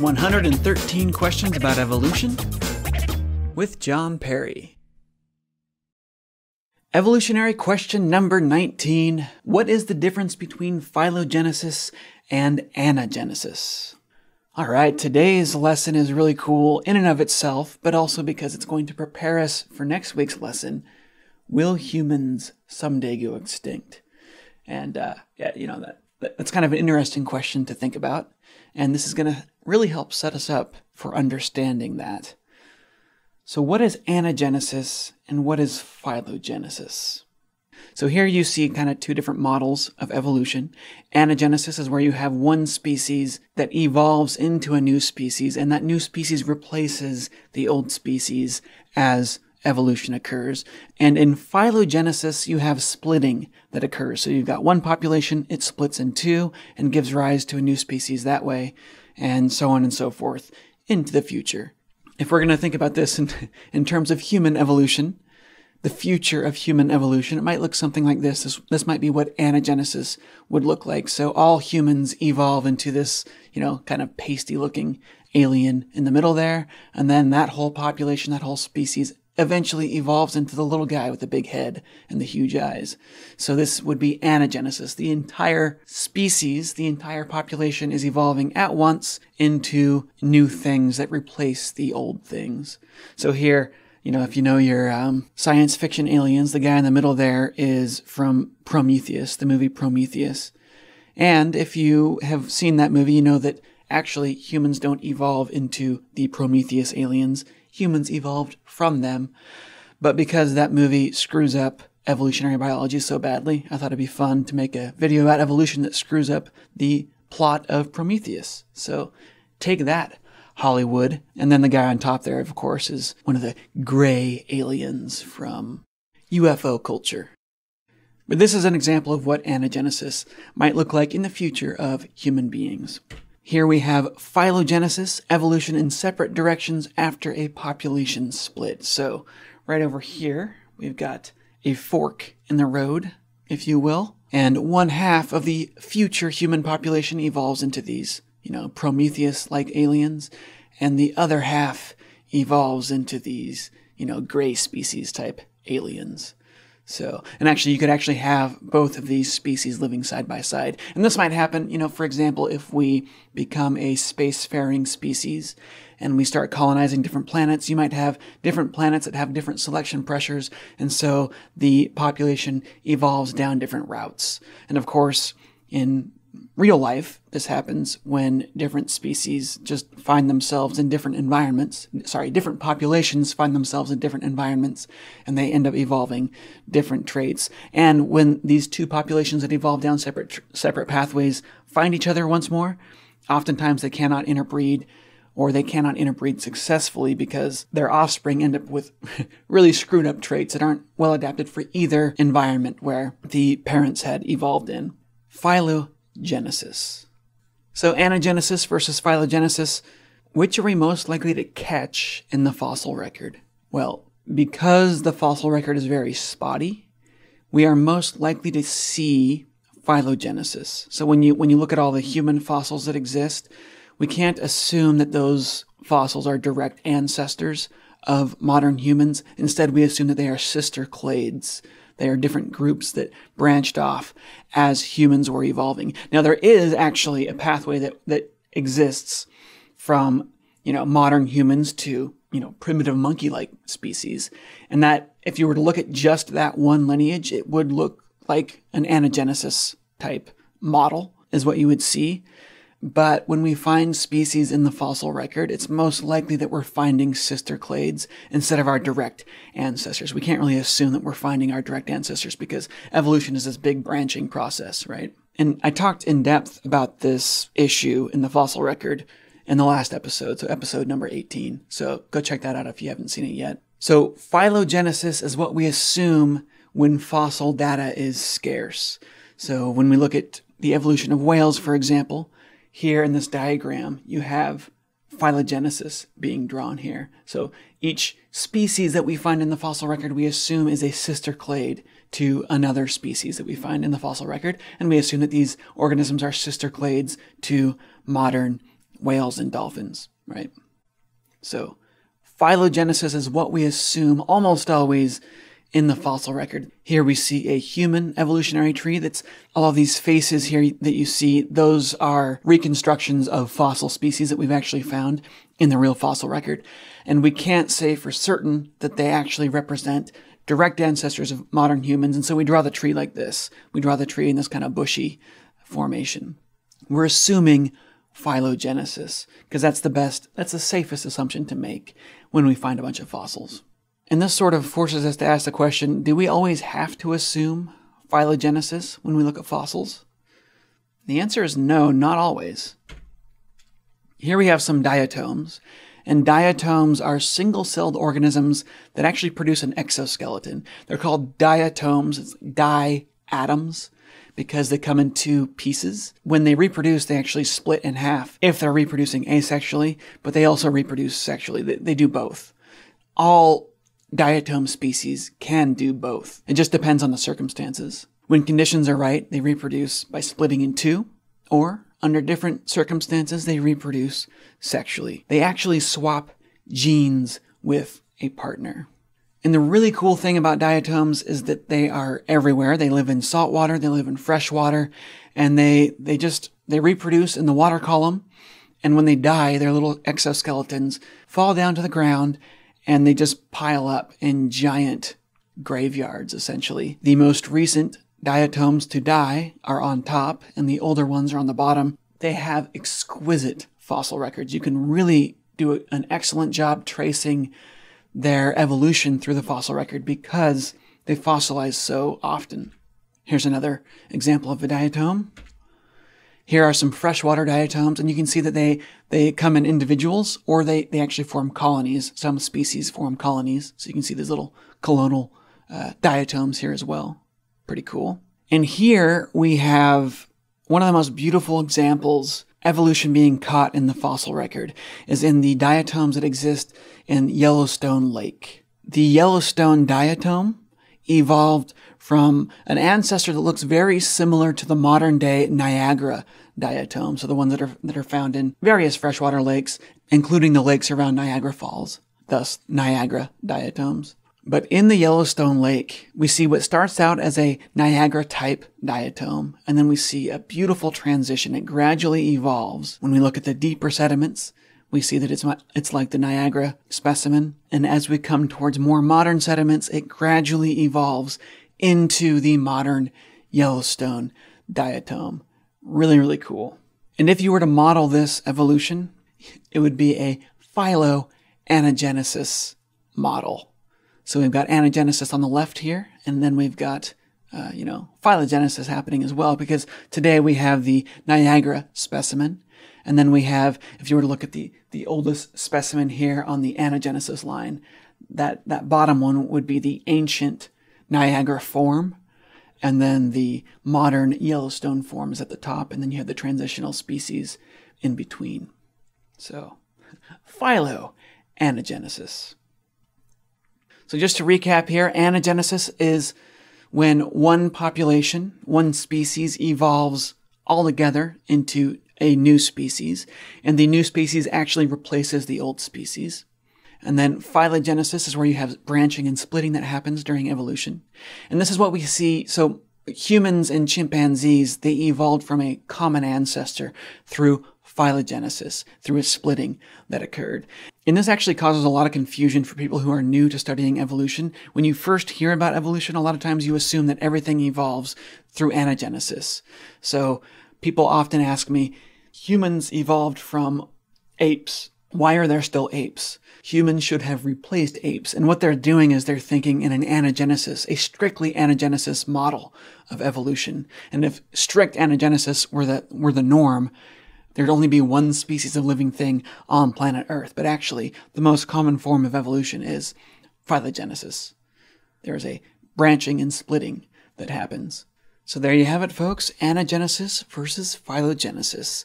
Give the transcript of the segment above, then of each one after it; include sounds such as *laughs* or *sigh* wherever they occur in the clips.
113 Questions About Evolution with John Perry. Evolutionary question number 19 What is the difference between phylogenesis and anagenesis? All right, today's lesson is really cool in and of itself, but also because it's going to prepare us for next week's lesson Will humans someday go extinct? And, uh, yeah, you know, that, that's kind of an interesting question to think about. And this is going to really help set us up for understanding that. So, what is anagenesis and what is phylogenesis? So, here you see kind of two different models of evolution. Anagenesis is where you have one species that evolves into a new species, and that new species replaces the old species as evolution occurs. And in phylogenesis, you have splitting that occurs. So you've got one population, it splits in two and gives rise to a new species that way, and so on and so forth into the future. If we're going to think about this in, *laughs* in terms of human evolution, the future of human evolution, it might look something like this. This, this might be what anagenesis would look like. So all humans evolve into this, you know, kind of pasty looking alien in the middle there. And then that whole population, that whole species eventually evolves into the little guy with the big head and the huge eyes. So this would be anagenesis. The entire species, the entire population is evolving at once into new things that replace the old things. So here, you know, if you know your um, science fiction aliens, the guy in the middle there is from Prometheus, the movie Prometheus. And if you have seen that movie, you know that actually humans don't evolve into the Prometheus aliens humans evolved from them. But because that movie screws up evolutionary biology so badly, I thought it'd be fun to make a video about evolution that screws up the plot of Prometheus. So take that, Hollywood. And then the guy on top there, of course, is one of the gray aliens from UFO culture. But this is an example of what anagenesis might look like in the future of human beings. Here we have phylogenesis, evolution in separate directions after a population split. So right over here, we've got a fork in the road, if you will, and one half of the future human population evolves into these, you know, Prometheus-like aliens, and the other half evolves into these, you know, gray species type aliens. So, and actually, you could actually have both of these species living side by side. And this might happen, you know, for example, if we become a spacefaring species and we start colonizing different planets, you might have different planets that have different selection pressures. And so the population evolves down different routes. And of course, in real life, this happens when different species just find themselves in different environments. Sorry, different populations find themselves in different environments and they end up evolving different traits. And when these two populations that evolve down separate, separate pathways find each other once more, oftentimes they cannot interbreed or they cannot interbreed successfully because their offspring end up with *laughs* really screwed up traits that aren't well adapted for either environment where the parents had evolved in. Philo genesis. So, anagenesis versus phylogenesis, which are we most likely to catch in the fossil record? Well, because the fossil record is very spotty, we are most likely to see phylogenesis. So when you when you look at all the human fossils that exist, we can't assume that those fossils are direct ancestors of modern humans. Instead, we assume that they are sister clades they are different groups that branched off as humans were evolving. Now, there is actually a pathway that, that exists from, you know, modern humans to, you know, primitive monkey-like species. And that, if you were to look at just that one lineage, it would look like an anagenesis type model is what you would see. But when we find species in the fossil record, it's most likely that we're finding sister clades instead of our direct ancestors. We can't really assume that we're finding our direct ancestors because evolution is this big branching process, right? And I talked in depth about this issue in the fossil record in the last episode, so episode number 18. So go check that out if you haven't seen it yet. So phylogenesis is what we assume when fossil data is scarce. So when we look at the evolution of whales, for example, here in this diagram, you have phylogenesis being drawn here. So each species that we find in the fossil record, we assume is a sister clade to another species that we find in the fossil record. And we assume that these organisms are sister clades to modern whales and dolphins, right? So phylogenesis is what we assume almost always in the fossil record. Here we see a human evolutionary tree that's all of these faces here that you see, those are reconstructions of fossil species that we've actually found in the real fossil record. And we can't say for certain that they actually represent direct ancestors of modern humans. And so we draw the tree like this. We draw the tree in this kind of bushy formation. We're assuming phylogenesis because that's the best, that's the safest assumption to make when we find a bunch of fossils. And this sort of forces us to ask the question do we always have to assume phylogenesis when we look at fossils? The answer is no, not always. Here we have some diatoms, and diatoms are single celled organisms that actually produce an exoskeleton. They're called diatoms, it's di atoms, because they come in two pieces. When they reproduce, they actually split in half if they're reproducing asexually, but they also reproduce sexually. They, they do both. All Diatome species can do both. It just depends on the circumstances. When conditions are right, they reproduce by splitting in two, or under different circumstances, they reproduce sexually. They actually swap genes with a partner. And the really cool thing about diatoms is that they are everywhere. They live in salt water, they live in fresh water, and they, they just, they reproduce in the water column. And when they die, their little exoskeletons fall down to the ground and they just pile up in giant graveyards, essentially. The most recent diatoms to die are on top, and the older ones are on the bottom. They have exquisite fossil records. You can really do an excellent job tracing their evolution through the fossil record because they fossilize so often. Here's another example of a diatom. Here are some freshwater diatoms, and you can see that they, they come in individuals or they, they actually form colonies. Some species form colonies. So you can see these little colonial uh, diatoms here as well. Pretty cool. And here we have one of the most beautiful examples evolution being caught in the fossil record is in the diatoms that exist in Yellowstone Lake. The Yellowstone diatom evolved from an ancestor that looks very similar to the modern day Niagara diatoms, so the ones that are, that are found in various freshwater lakes, including the lakes around Niagara Falls, thus Niagara diatoms. But in the Yellowstone Lake, we see what starts out as a Niagara type diatom, and then we see a beautiful transition. It gradually evolves when we look at the deeper sediments we see that it's, it's like the Niagara specimen. And as we come towards more modern sediments, it gradually evolves into the modern Yellowstone diatom. Really, really cool. And if you were to model this evolution, it would be a phyloanagenesis model. So we've got anagenesis on the left here, and then we've got, uh, you know, phylogenesis happening as well, because today we have the Niagara specimen, and then we have, if you were to look at the, the oldest specimen here on the anagenesis line, that, that bottom one would be the ancient Niagara form. And then the modern Yellowstone forms at the top. And then you have the transitional species in between. So, *laughs* phylo anagenesis. So, just to recap here, anagenesis is when one population, one species evolves all together into a new species, and the new species actually replaces the old species. And then phylogenesis is where you have branching and splitting that happens during evolution. And this is what we see. So humans and chimpanzees, they evolved from a common ancestor through phylogenesis, through a splitting that occurred. And this actually causes a lot of confusion for people who are new to studying evolution. When you first hear about evolution, a lot of times you assume that everything evolves through anagenesis. So People often ask me, humans evolved from apes. Why are there still apes? Humans should have replaced apes. And what they're doing is they're thinking in an anagenesis, a strictly anagenesis model of evolution. And if strict anagenesis were the, were the norm, there'd only be one species of living thing on planet Earth. But actually, the most common form of evolution is phylogenesis. There is a branching and splitting that happens. So there you have it, folks. Anagenesis versus phylogenesis.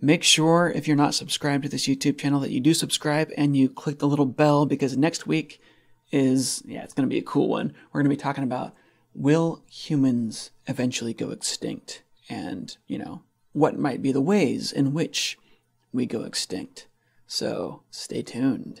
Make sure if you're not subscribed to this YouTube channel that you do subscribe and you click the little bell because next week is, yeah, it's going to be a cool one. We're going to be talking about will humans eventually go extinct? And, you know, what might be the ways in which we go extinct? So stay tuned.